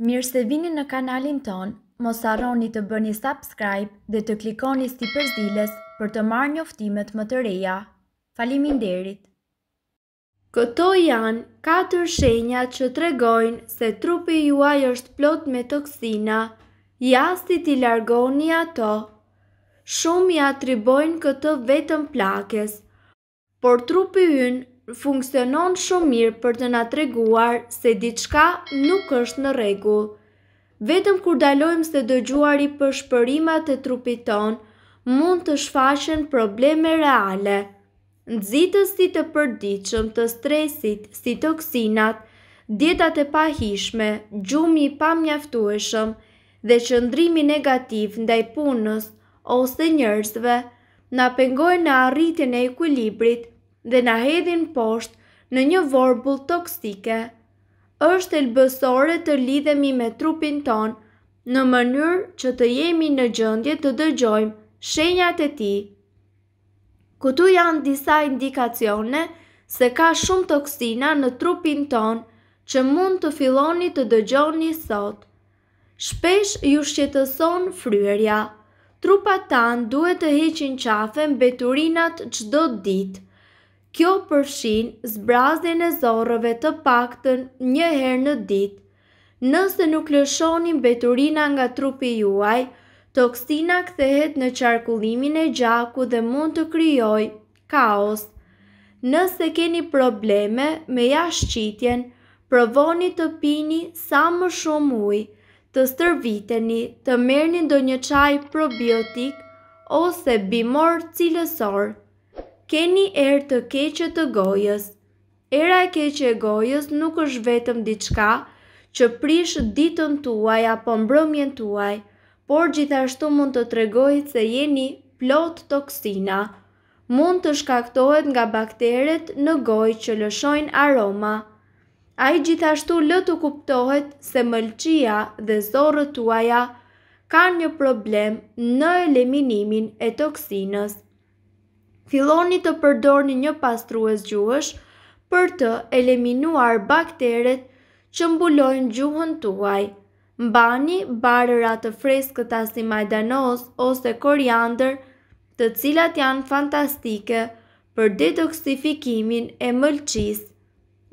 Mirë se vini në kanalin ton, mos arroni të bëni subscribe dhe të klikoni sti përzdiles për të marrë një më të reja. Falimin derit! Këto janë 4 shenja që tregojnë se trupi juaj është plot me toksina, jasti t'i largoni ato. Shumë i atribojnë këto vetëm plakes, por trupi ynë funksionon shumë mirë për të na treguar se diçka nuk është në rregull. Vetëm kur dalojmë se dëgjuari për shpërimat e trupit ton, mund të shfaqen probleme reale. Nëzitës si të përditshëm të stresit, si toksinat, dietat e pahishme, gjumi i pamjaftueshëm dhe qëndrimi negativ ndaj punës ose njerëzve na pengojnë në arritjen e ekuilibrit dhe na hedhin poshtë në një vorbull toksike. Është elbësore të lidhemi me trupin ton në mënyrë që të jemi në gjëndje të dëgjojmë shenjat e ti. Këtu janë disa indikacione se ka shumë toksina në trupin ton që mund të filoni të dëgjoni sot. Shpesh ju shqetëson fryërja. trupat tanë duhet të heqin qafën beturinat qdo ditë. Kjo përshin zbrazdjen e zorrëve të paktën një herë në ditë. Nëse nuk lëshonin beturina nga trupi juaj, toksina kthehet në qarkullimin e gjaku dhe mund të kryoj kaos. Nëse keni probleme me jashtë qitjen, provoni të pini sa më shumë uj, të stërviteni, të merni do një qaj probiotik ose bimor cilësorë. Keni erë të keqe të gojës. Era e keqe e gojës nuk është vetëm diçka që prish ditën tuaj apo mbrëmjen tuaj, por gjithashtu mund të tregojë se jeni plot toksina. Mund të shkaktohet nga bakteret në gojë që lëshojnë aroma. Ai gjithashtu lë të kuptohet se mëlçia dhe zorrët tuaja kanë një problem në eliminimin e toksinës filloni të përdorni një pastrues gjuhësh për të eliminuar bakteret që mbulojnë gjuhën tuaj. Mbani barëra të freskëta si majdanoz ose koriander, të cilat janë fantastike për detoksifikimin e mëlqis.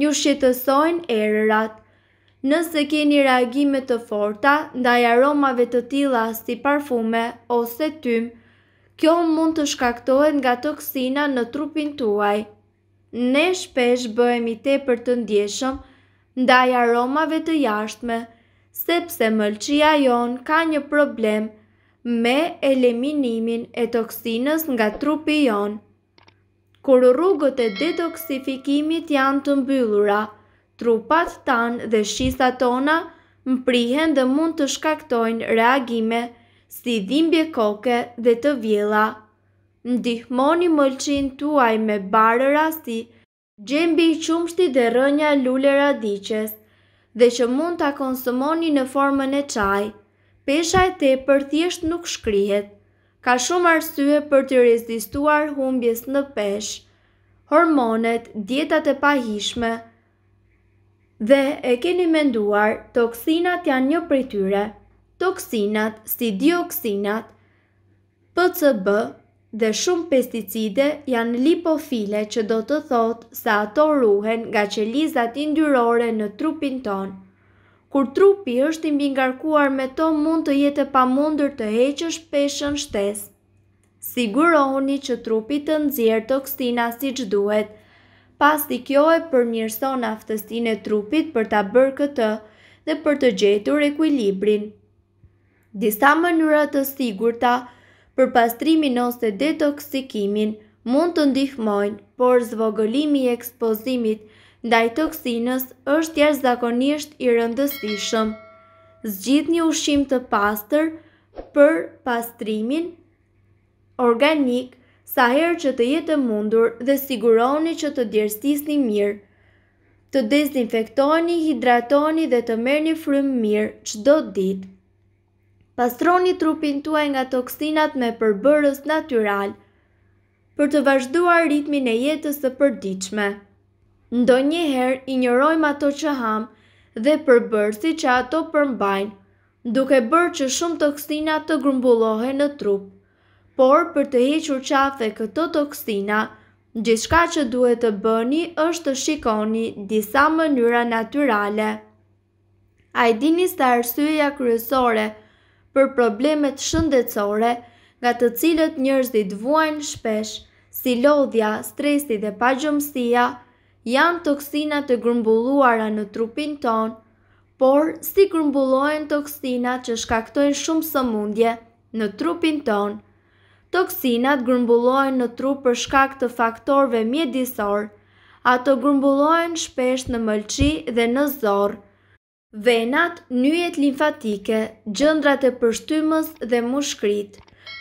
Një shqetësojnë erërat. Nëse keni reagime të forta, ndaj aromave të tila si parfume ose tymë, kjo mund të shkaktohet nga toksina në trupin tuaj. Ne shpesh bëhemi te për të ndjeshëm ndaj aromave të jashtme, sepse mëlqia jon ka një problem me eliminimin e toksinës nga trupi jon. Kur rrugët e detoksifikimit janë të mbyllura, trupat tanë dhe shisa tona mprihen dhe mund të shkaktojnë reagime të si dhimbje koke dhe të vjela. Ndihmoni mëlqin tuaj me barë rasti, gjembi i qumshti dhe rënja lule radiches, dhe që mund të konsumoni në formën e qaj. Pesha e te për thjesht nuk shkrihet, ka shumë arsye për të rezistuar humbjes në pesh, hormonet, dietat e pahishme, dhe e keni menduar, toksinat janë një prej tyre toksinat si dioksinat, PCB dhe shumë pesticide janë lipofile që do të thotë se ato ruhen nga qelizat indyrore në trupin tonë. Kur trupi është i mbingarkuar me to mund të jetë pa mundur të heqësh peshën shtes. Sigurohuni që trupi të nxjerr toksina siç duhet. Pasti kjo e përmirëson aftësinë e trupit për ta bërë këtë dhe për të gjetur ekuilibrin. Disa mënyra të sigurta për pastrimin ose detoksikimin mund të ndihmojnë, por zvogëlimi i ekspozimit ndaj toksinës është jashtëzakonisht i rëndësishëm. Zgjidh një ushqim të pastër për pastrimin organik sa herë që të jetë mundur dhe sigurohuni që të djersisni mirë. Të dezinfektoni, hidratoni dhe të merrni frymë mirë çdo ditë. Pastroni trupin tuaj nga toksinat me përbërës natural për të vazhduar ritmin e jetës të përdiqme. Ndo njëherë i njërojmë ato që hamë dhe përbërësit që ato përmbajnë, duke bërë që shumë toksina të grumbullohen në trup. Por, për të hequr qafë dhe këto toksina, gjithka që duhet të bëni është të shikoni disa mënyra naturale. A i dini së të arsyja kryesore, për problemet shëndetësore nga të cilët njërzit vuajnë shpesh, si lodhja, stresi dhe pa gjëmsia, janë toksinat të grumbulluara në trupin ton, por si grumbullojnë toksinat që shkaktojnë shumë së mundje në trupin ton. Toksinat grumbullojnë në trup për shkak të faktorve mjedisor, ato grumbullojnë shpesh në mëlqi dhe në zorë, venat, njët limfatike, gjëndrat e përshtymës dhe mushkrit,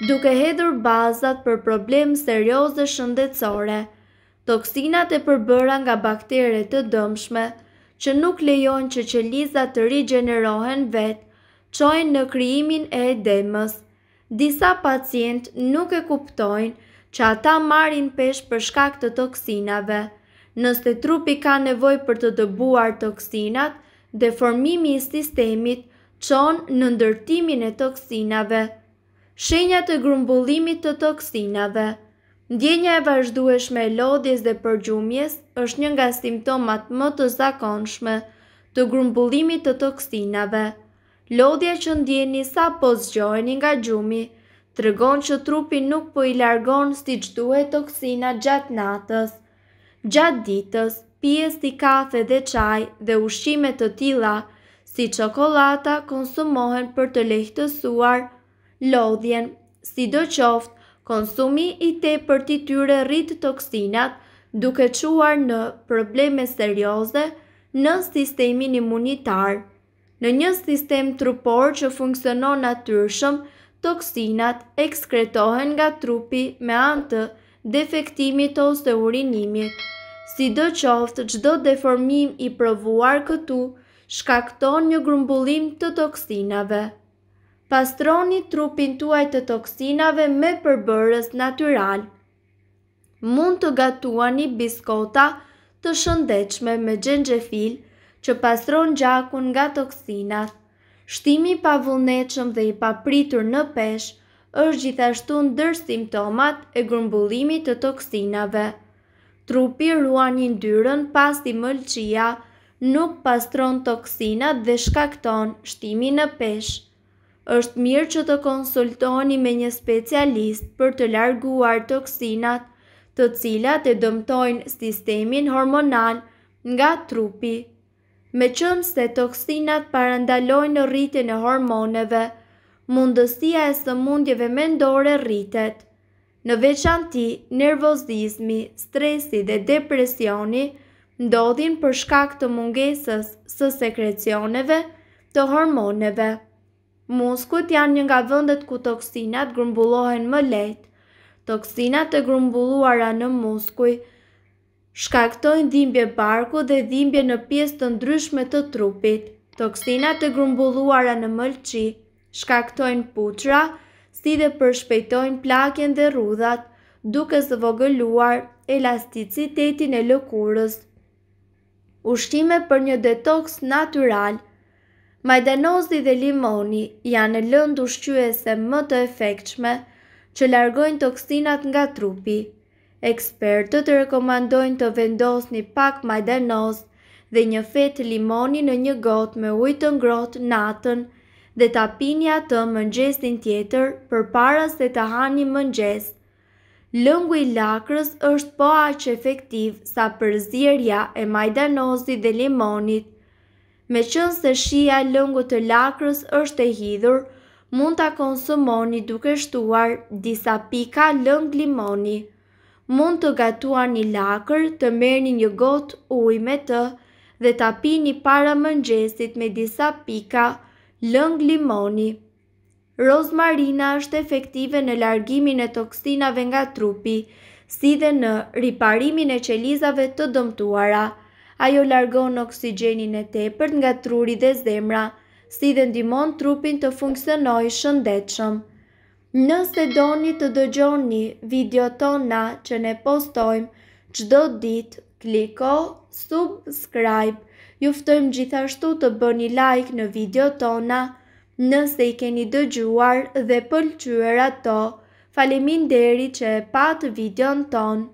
duke hedhur bazat për problem serios dhe shëndetsore, toksinat e përbëra nga bakterit të dëmshme, që nuk lejon që që lizat të rigenerohen vet, qojnë në kryimin e edemës. Disa pacient nuk e kuptojnë që ata marin pesh për shkak të toksinave. Nëse trupi ka nevoj për të dëbuar toksinat, deformimi i sistemit qonë në ndërtimin e toksinave. Shenjat e grumbullimit të toksinave Ndjenja e vazhdueshme e lodhjes dhe përgjumjes është një nga simptomat më të zakonshme të grumbullimit të toksinave. Lodhja që ndjeni sa po zgjoheni nga gjumi, tregon që trupi nuk po i largon si që duhet toksina gjatë natës, gjatë ditës, pjes t'i kafe dhe qaj dhe ushqime të tila, si qokolata konsumohen për të lehtësuar lodhjen, si do qoftë, konsumi i te për t'i tyre rritë toksinat duke quar në probleme serioze në sistemin imunitar. Në një sistem trupor që funksionon atyrshëm, toksinat ekskretohen nga trupi me antë defektimit ose urinimit. Si do qoftë, gjdo deformim i provuar këtu shkakton një grumbullim të toksinave. Pastroni trupin tuaj të toksinave me përbërës natural. Mund të gatuani biskota të shëndechme me gjengjefil që pastron gjakun nga toksinat. Shtimi pa vullneqëm dhe i pa pritur në pesh është gjithashtu ndër simptomat e grumbullimit të toksinave. Trupi ruan një ndyrën pas ti mëlqia, nuk pastron toksinat dhe shkakton shtimi në pesh. është mirë që të konsultoni me një specialist për të larguar toksinat të cilat e dëmtojnë sistemin hormonal nga trupi. Me qëmë se toksinat parandalojnë në rritin e hormoneve, mundësia e së mundjeve mendore rritet. Në veçanti, nervozizmi, stresi dhe depresioni ndodhin për shkak të mungesës së sekrecioneve të hormoneve. Muskujt janë një nga vendet ku toksinat grumbullohen më lehtë. Toksinat e grumbulluara në muskuj shkaktojnë dhimbje barku dhe dhimbje në pjesë të ndryshme të trupit. Toksinat e grumbulluara në mëlçi shkaktojnë putra dhe si dhe përshpejtojnë plakjen dhe rudhat, duke së vogëluar elasticitetin e lëkurës. Ushtime për një detox natural, majdanozi dhe limoni janë lëndu shqyese më të efektshme që largojnë toksinat nga trupi. Ekspertët të rekomandojnë të vendos një pak majdanoz dhe një fetë limoni në një gotë me ujtë ngrotë natën dhe ta pini atë mëngjesin tjetër për para se të hani mëngjes. Lëngu i lakrës është po aq efektiv sa përzirja e majdanozi dhe limonit. Me qënë se shia lëngu të lakrës është e hidhur, mund të konsumoni duke shtuar disa pika lëng limoni. Mund të gatua një lakër të merë një gotë uj me të dhe të pini para mëngjesit me disa pika lëng limoni. Rozmarina është efektive në largimin e toksinave nga trupi, si dhe në riparimin e qelizave të dëmtuara. Ajo largon oksigenin e tepërt nga truri dhe zemra, si dhe ndimon trupin të funksionoj shëndetshëm. Nëse doni të dëgjoni video tona që ne postojmë, qdo dit, kliko subscribe juftojmë gjithashtu të bëni një like në video tona, nëse i keni dëgjuar dhe pëlqyër ato, falemin deri që e patë video në tonë.